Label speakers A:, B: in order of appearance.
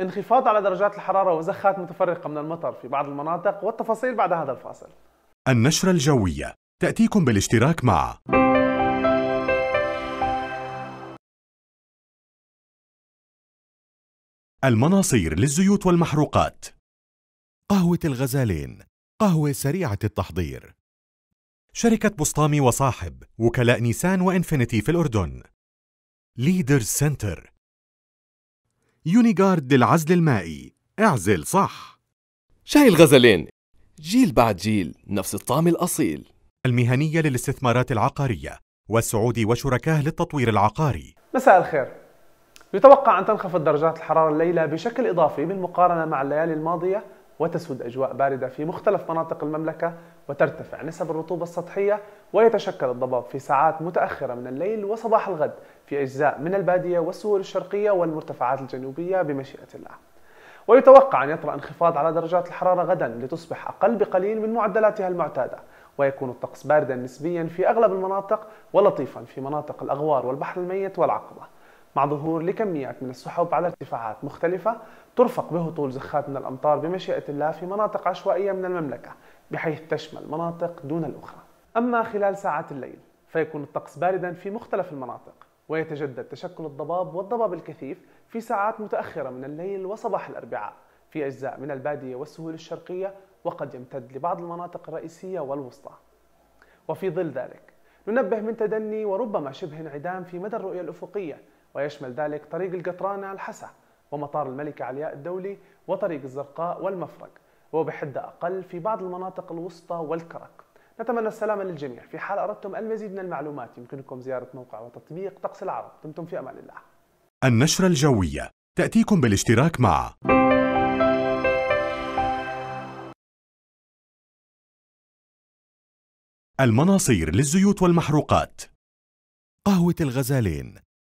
A: انخفاض على درجات الحرارة وزخات متفرقة من المطر في بعض المناطق والتفاصيل بعد هذا الفاصل
B: النشرة الجوية تأتيكم بالاشتراك مع المناصير للزيوت والمحروقات قهوة الغزالين قهوة سريعة التحضير شركة بسطامي وصاحب وكلاء نيسان وإنفينيتي في الأردن ليدر سنتر يونيغارد للعزل المائي اعزل صح شاي الغزلين جيل بعد جيل نفس الطعم الأصيل المهنية للاستثمارات العقارية والسعودي وشركاه للتطوير العقاري
A: مساء الخير يتوقع أن تنخفض درجات الحرارة الليلة بشكل إضافي بالمقارنة مع الليالي الماضية وتسود أجواء باردة في مختلف مناطق المملكة وترتفع نسب الرطوبة السطحية ويتشكل الضباب في ساعات متأخرة من الليل وصباح الغد في أجزاء من البادية والسهول الشرقية والمرتفعات الجنوبية بمشيئة الله ويتوقع أن يطرأ انخفاض على درجات الحرارة غدا لتصبح أقل بقليل من معدلاتها المعتادة ويكون الطقس باردا نسبيا في أغلب المناطق ولطيفا في مناطق الأغوار والبحر الميت والعقبة مع ظهور لكميات من السحب على ارتفاعات مختلفة ترفق بهطول زخات من الأمطار بمشيئة الله في مناطق عشوائية من المملكة بحيث تشمل مناطق دون الأخرى أما خلال ساعات الليل فيكون الطقس باردا في مختلف المناطق ويتجدد تشكل الضباب والضباب الكثيف في ساعات متأخرة من الليل وصباح الأربعاء في أجزاء من البادية والسهول الشرقية وقد يمتد لبعض المناطق الرئيسية والوسطى وفي ظل ذلك ننبه من تدني وربما شبه انعدام في مدى الرؤية الأفقية ويشمل ذلك طريق القطرانة الحسا ومطار الملكة علياء الدولي وطريق الزرقاء والمفرق وبحدة أقل في بعض المناطق الوسطى والكرك نتمنى السلامة للجميع في حال أردتم المزيد من المعلومات يمكنكم زيارة موقع وتطبيق طقس العرب دمتم في أمان الله
B: النشرة الجوية تأتيكم بالاشتراك مع المناصير للزيوت والمحروقات قهوة الغزالين